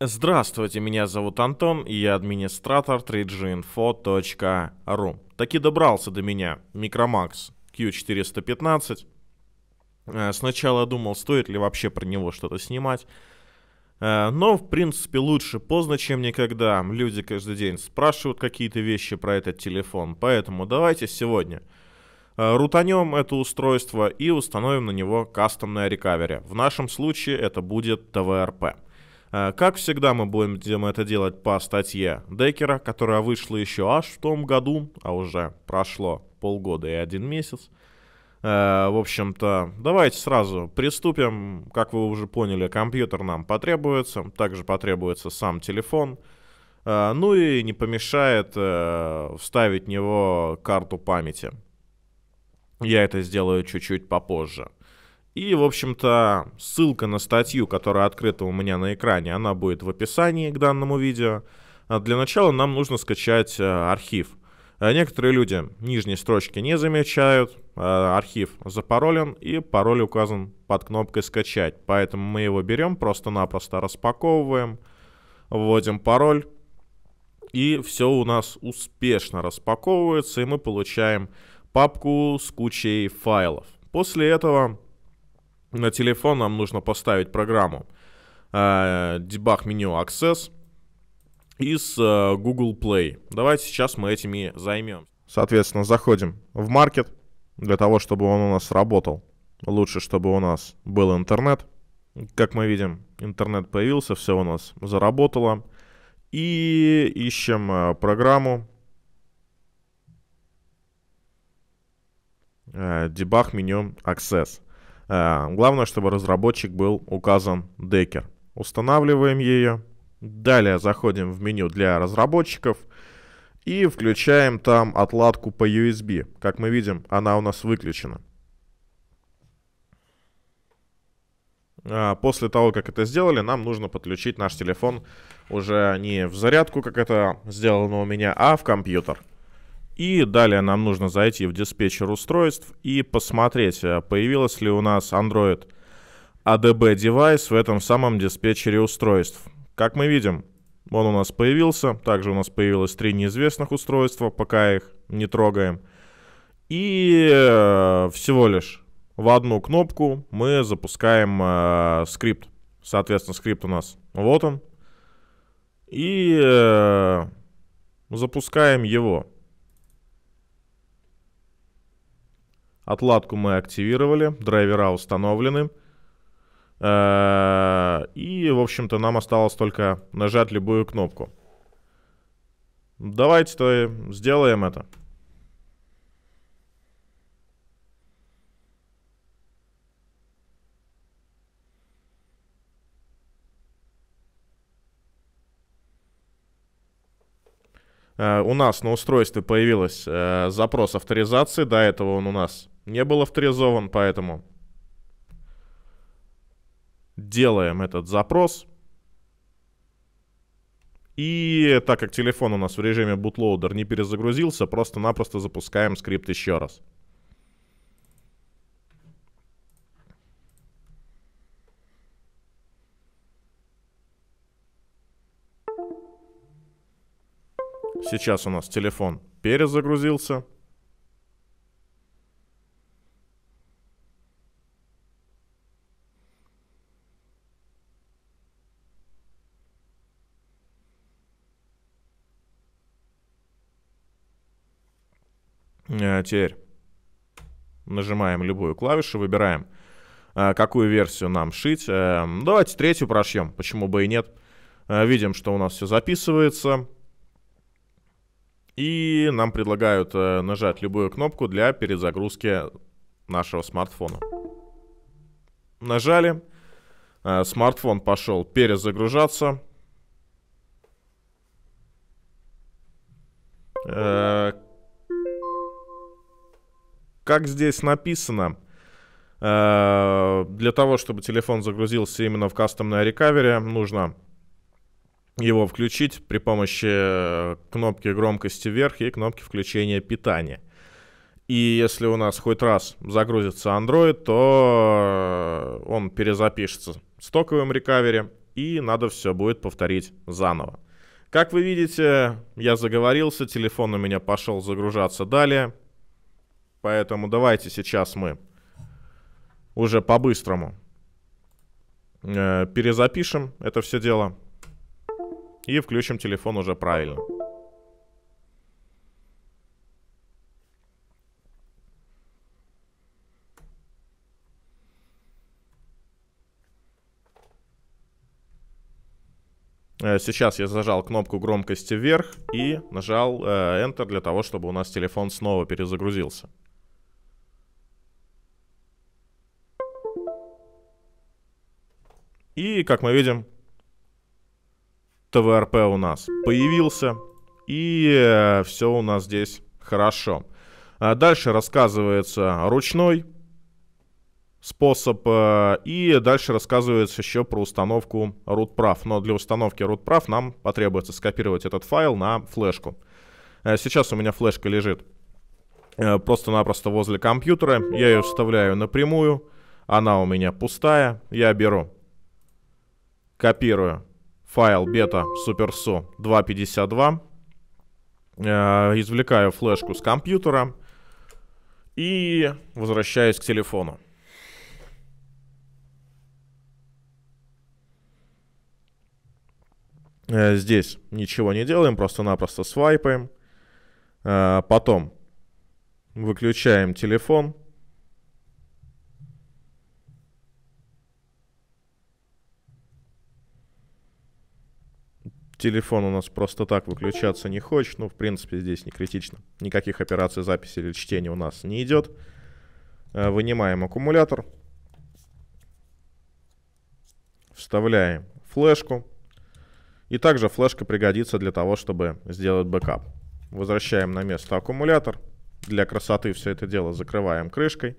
Здравствуйте, меня зовут Антон, и я администратор 3ginfo.ru. Таки добрался до меня Micromax Q415. Э, сначала думал, стоит ли вообще про него что-то снимать. Э, но, в принципе, лучше поздно, чем никогда. Люди каждый день спрашивают какие-то вещи про этот телефон. Поэтому давайте сегодня э, рутанем это устройство и установим на него кастомное рекавери. В нашем случае это будет ТВРП. Э, как всегда, мы будем это делать по статье Декера, которая вышла еще аж в том году, а уже прошло полгода и один месяц. Э, в общем-то, давайте сразу приступим. Как вы уже поняли, компьютер нам потребуется, также потребуется сам телефон. Э, ну и не помешает вставить в него карту памяти. Я это сделаю чуть-чуть попозже. И, в общем-то, ссылка на статью, которая открыта у меня на экране, она будет в описании к данному видео. А для начала нам нужно скачать э, архив. А некоторые люди нижние строчки не замечают, э, архив запаролен и пароль указан под кнопкой «Скачать». Поэтому мы его берем, просто-напросто распаковываем, вводим пароль, и все у нас успешно распаковывается, и мы получаем папку с кучей файлов. После этого на телефон нам нужно поставить программу э, Debug Menu Access из э, Google Play. Давайте сейчас мы этими займем. Соответственно, заходим в маркет для того, чтобы он у нас работал. Лучше, чтобы у нас был интернет. Как мы видим, интернет появился, все у нас заработало. И ищем э, программу Debug Menu Access. Э, главное, чтобы разработчик был указан декер. Устанавливаем ее. Далее заходим в меню для разработчиков и включаем там отладку по USB. Как мы видим, она у нас выключена. Э, после того, как это сделали, нам нужно подключить наш телефон уже не в зарядку, как это сделано у меня, а в компьютер. И далее нам нужно зайти в диспетчер устройств и посмотреть, э, появилось ли у нас Android ADB девайс в этом самом диспетчере устройств. Как мы видим, он у нас появился. Также у нас появилось три неизвестных устройства, пока их не трогаем. И э, всего лишь в одну кнопку мы запускаем э, скрипт. Соответственно, скрипт у нас вот он. И э, запускаем его. Отладку мы активировали, драйвера установлены. Э, и, в общем-то, нам осталось только нажать любую кнопку. Давайте-то сделаем это. Э, у нас на устройстве появилась э, запрос авторизации. До этого он у нас не был авторизован, поэтому делаем этот запрос. И так как телефон у нас в режиме bootloader не перезагрузился, просто-напросто запускаем скрипт еще раз. Сейчас у нас телефон перезагрузился. Э, теперь нажимаем любую клавишу, выбираем, э, какую версию нам шить. Э, давайте третью прошьем, почему бы и нет. Видим, что у нас все записывается. И нам предлагают нажать любую кнопку для перезагрузки нашего смартфона. Нажали. Смартфон пошел перезагружаться как здесь написано, э, для того, чтобы телефон загрузился именно в кастомное рекавере, нужно его включить при помощи э, кнопки громкости вверх и кнопки включения питания. И если у нас хоть раз загрузится Android, то э, он перезапишется стоковым стоковом рекавере, и надо все будет повторить заново. Как вы видите, я заговорился, телефон у меня пошел загружаться далее. Поэтому давайте сейчас мы уже по-быстрому э, перезапишем это все дело и включим телефон уже правильно. Э, сейчас я зажал кнопку громкости вверх и нажал э, Enter для того, чтобы у нас телефон снова перезагрузился. И, как мы видим, ТВРП у нас появился. И э, все у нас здесь хорошо. А дальше рассказывается ручной способ. Э, и дальше рассказывается еще про установку root прав. Но для установки root прав нам потребуется скопировать этот файл на флешку. Э, сейчас у меня флешка лежит просто-напросто возле компьютера. Я ее вставляю напрямую. Она у меня пустая. Я беру Копирую файл бета суперсу 2.52. Э, извлекаю флешку с компьютера и возвращаюсь к телефону. Э, здесь ничего не делаем, просто-напросто свайпаем. Э, потом выключаем телефон. Телефон у нас просто так выключаться не хочет, но ну, в принципе здесь не критично. Никаких операций записи или чтения у нас не идет. Э, вынимаем аккумулятор. Вставляем флешку. И также флешка пригодится для того, чтобы сделать бэкап. Возвращаем на место аккумулятор. Для красоты все это дело закрываем крышкой.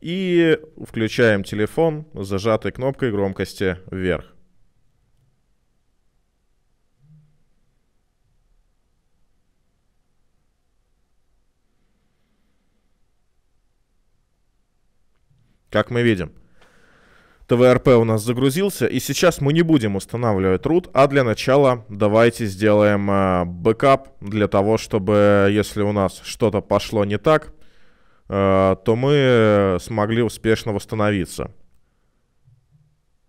И включаем телефон с зажатой кнопкой громкости вверх. Как мы видим, ТВРП у нас загрузился, и сейчас мы не будем устанавливать root, а для начала давайте сделаем э, бэкап для того, чтобы если у нас что-то пошло не так, э, то мы смогли успешно восстановиться.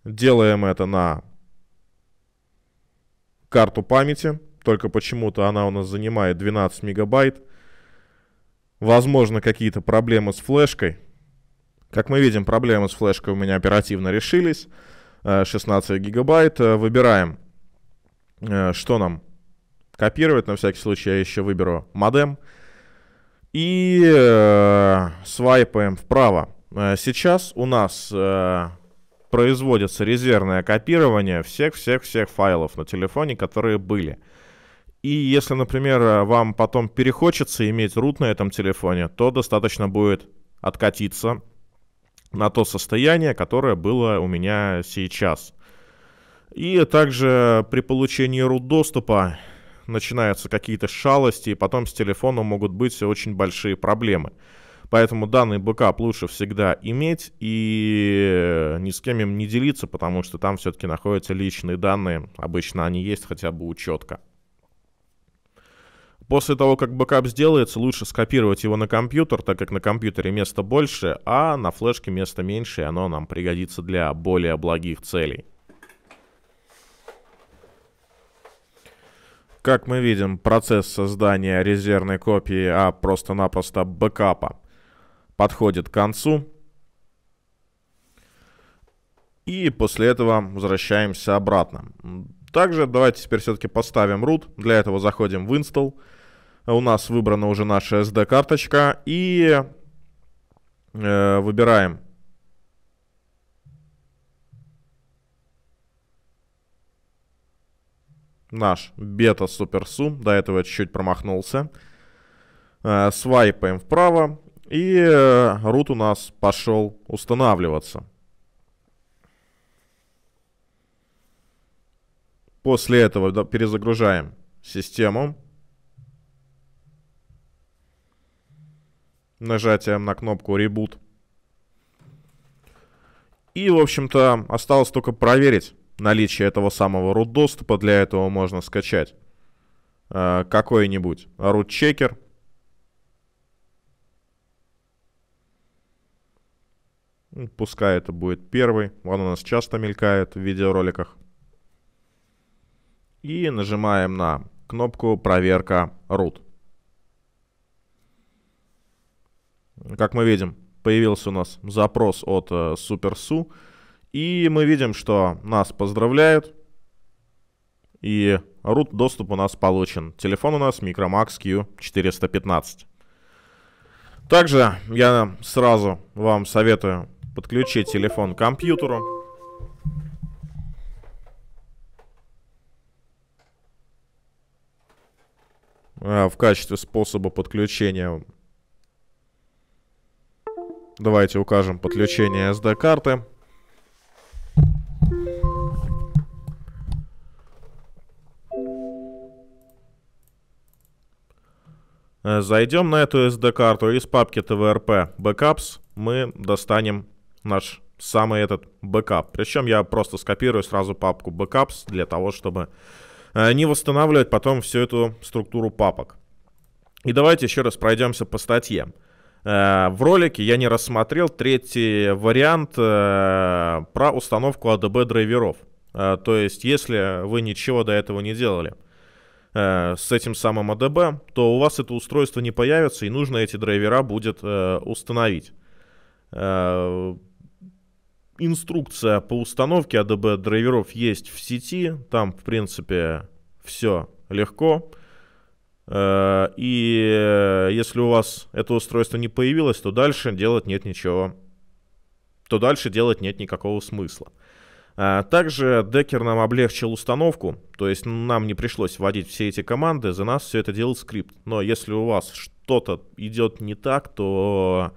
Делаем это на карту памяти, только почему-то она у нас занимает 12 мегабайт. Возможно, какие-то проблемы с флешкой. Как мы видим, проблемы с флешкой у меня оперативно решились. 16 э, гигабайт. Э, выбираем, э, что нам копировать. На всякий случай я еще выберу модем. И свайпаем вправо. Сейчас у нас производится резервное копирование всех-всех-всех файлов на телефоне, которые были. И если, например, вам потом перехочется иметь рут на этом телефоне, то достаточно будет откатиться на то состояние, которое было у меня сейчас. И также при получении root доступа начинаются какие-то шалости, и потом с телефоном могут быть очень большие проблемы. Поэтому данный бэкап лучше всегда иметь и э, ни с кем им не делиться, потому что там все-таки находятся личные данные. Обычно они есть хотя бы учетка. После того, как бэкап сделается, лучше скопировать его на компьютер, так как на компьютере места больше, а на флешке места меньше, и оно нам пригодится для более благих целей. Как мы видим, процесс создания резервной копии, а просто-напросто бэкапа, подходит к концу. И после этого возвращаемся обратно. Также давайте теперь все-таки поставим root. Для этого заходим в install. У нас выбрана уже наша SD-карточка. И э, выбираем наш бета супер сум. До этого чуть-чуть промахнулся. Э, свайпаем вправо. И э, у нас пошел устанавливаться. После этого перезагружаем систему. нажатием на кнопку reboot И, в общем-то, осталось только проверить наличие этого самого root доступа. Для этого можно скачать э, какой-нибудь root чекер. Ну, пускай это будет первый. Он у нас часто мелькает в видеороликах. И нажимаем на кнопку «Проверка root». как мы видим, появился у нас запрос от э, Суперсу. И мы видим, что нас поздравляют. И root доступ у нас получен. Телефон у нас Micromax Q415. Также я сразу вам советую подключить телефон к компьютеру. Э, в качестве способа подключения Давайте укажем подключение SD-карты. Э, зайдем на эту SD-карту из папки TVRP Backups. Мы достанем наш самый этот бэкап. Причем я просто скопирую сразу папку Backups для того, чтобы э, не восстанавливать потом всю эту структуру папок. И давайте еще раз пройдемся по статьям. Э, в ролике я не рассмотрел третий вариант э, про установку ADB драйверов. Э, то есть, если вы ничего до этого не делали с этим самым ADB, то у вас это устройство не появится, и нужно эти драйвера будет установить. Инструкция по установке ADB драйверов есть в сети, там, в принципе, все легко. Легко. Э, и э, если у вас это устройство не появилось, то дальше делать нет ничего. То дальше делать нет никакого смысла. Э, также декер нам облегчил установку, то есть нам не пришлось вводить все эти команды, за нас все это делал скрипт. Но если у вас что-то идет не так, то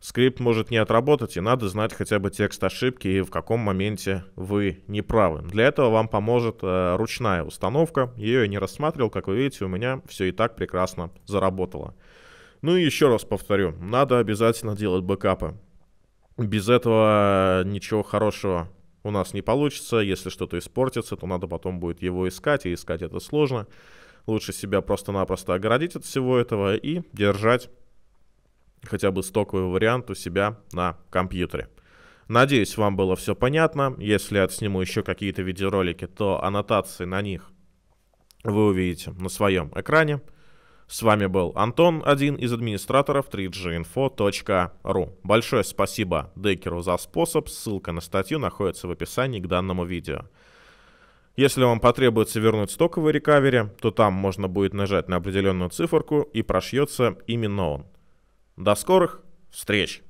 скрипт может не отработать, и надо знать хотя бы текст ошибки и в каком моменте вы не правы. Для этого вам поможет э, ручная установка. Ее я не рассматривал, как вы видите, у меня все и так прекрасно заработало. Ну и еще раз повторю, надо обязательно делать бэкапы. Без этого ничего хорошего у нас не получится. Если что-то испортится, то надо потом будет его искать, и искать это сложно. Лучше себя просто-напросто оградить от всего этого и держать хотя бы стоковый вариант у себя на компьютере. Надеюсь, вам было все понятно. Если отсниму еще какие-то видеоролики, то аннотации на них вы увидите на своем экране. С вами был Антон, один из администраторов 3ginfo.ru. Большое спасибо Декеру за способ, ссылка на статью находится в описании к данному видео. Если вам потребуется вернуть стоковый рекавери, то там можно будет нажать на определенную циферку и прошьется именно он. До скорых встреч!